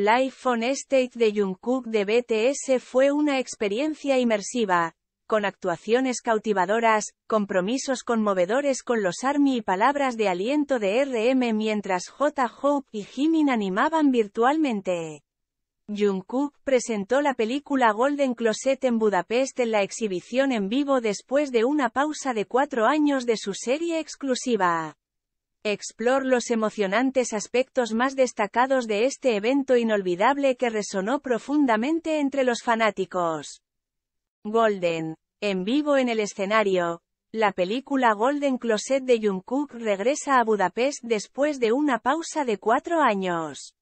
Life on Stage de Jungkook de BTS fue una experiencia inmersiva, con actuaciones cautivadoras, compromisos conmovedores con los ARMY y palabras de aliento de RM mientras J. Hope y Jimin animaban virtualmente. Jungkook presentó la película Golden Closet en Budapest en la exhibición en vivo después de una pausa de cuatro años de su serie exclusiva. Explor los emocionantes aspectos más destacados de este evento inolvidable que resonó profundamente entre los fanáticos. Golden. En vivo en el escenario. La película Golden Closet de Jungkook regresa a Budapest después de una pausa de cuatro años.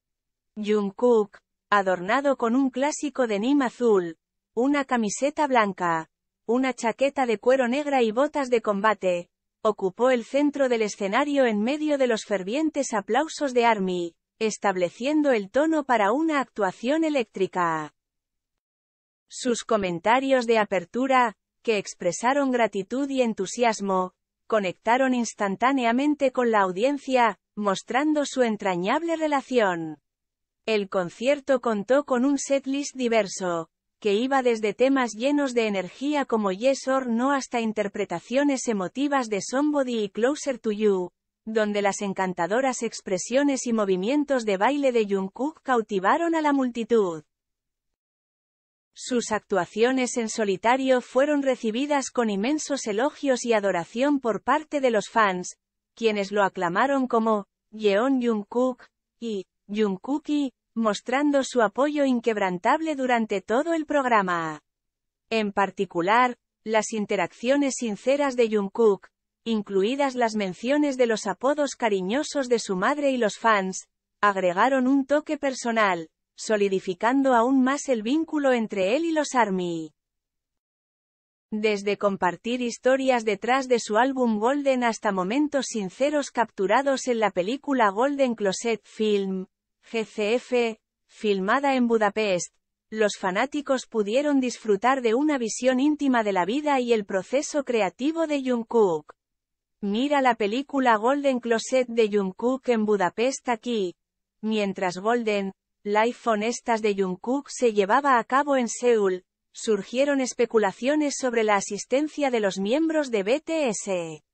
Jungkook, adornado con un clásico denim azul, una camiseta blanca, una chaqueta de cuero negra y botas de combate, ocupó el centro del escenario en medio de los fervientes aplausos de ARMY, estableciendo el tono para una actuación eléctrica. Sus comentarios de apertura, que expresaron gratitud y entusiasmo, conectaron instantáneamente con la audiencia, mostrando su entrañable relación. El concierto contó con un setlist diverso, que iba desde temas llenos de energía como Yes or No hasta interpretaciones emotivas de Somebody y Closer to You, donde las encantadoras expresiones y movimientos de baile de Jungkook cautivaron a la multitud. Sus actuaciones en solitario fueron recibidas con inmensos elogios y adoración por parte de los fans, quienes lo aclamaron como Yeon Jungkook y Jungkooki, mostrando su apoyo inquebrantable durante todo el programa. En particular, las interacciones sinceras de Jungkook, incluidas las menciones de los apodos cariñosos de su madre y los fans, agregaron un toque personal, solidificando aún más el vínculo entre él y los ARMY. Desde compartir historias detrás de su álbum Golden hasta momentos sinceros capturados en la película Golden Closet Film, GCF, filmada en Budapest, los fanáticos pudieron disfrutar de una visión íntima de la vida y el proceso creativo de Jungkook. Mira la película Golden Closet de Jungkook en Budapest aquí. Mientras Golden, Life on de Jungkook se llevaba a cabo en Seúl, surgieron especulaciones sobre la asistencia de los miembros de BTS.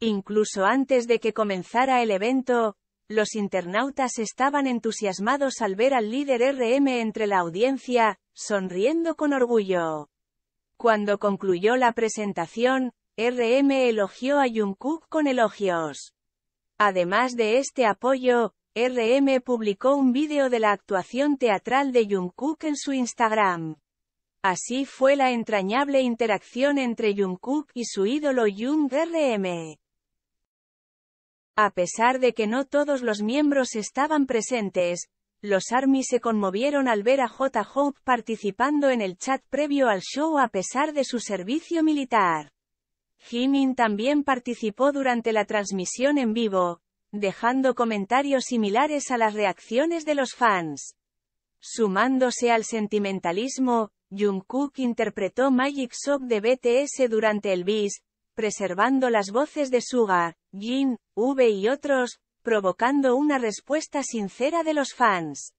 Incluso antes de que comenzara el evento, los internautas estaban entusiasmados al ver al líder RM entre la audiencia, sonriendo con orgullo. Cuando concluyó la presentación, RM elogió a Jungkook con elogios. Además de este apoyo, RM publicó un vídeo de la actuación teatral de Jungkook en su Instagram. Así fue la entrañable interacción entre Jungkook y su ídolo Jung RM. A pesar de que no todos los miembros estaban presentes, los ARMY se conmovieron al ver a J. Hope participando en el chat previo al show a pesar de su servicio militar. Jimin también participó durante la transmisión en vivo, dejando comentarios similares a las reacciones de los fans. Sumándose al sentimentalismo, Jungkook interpretó Magic Sock de BTS durante el BIS, preservando las voces de Suga, Jin, V y otros, provocando una respuesta sincera de los fans.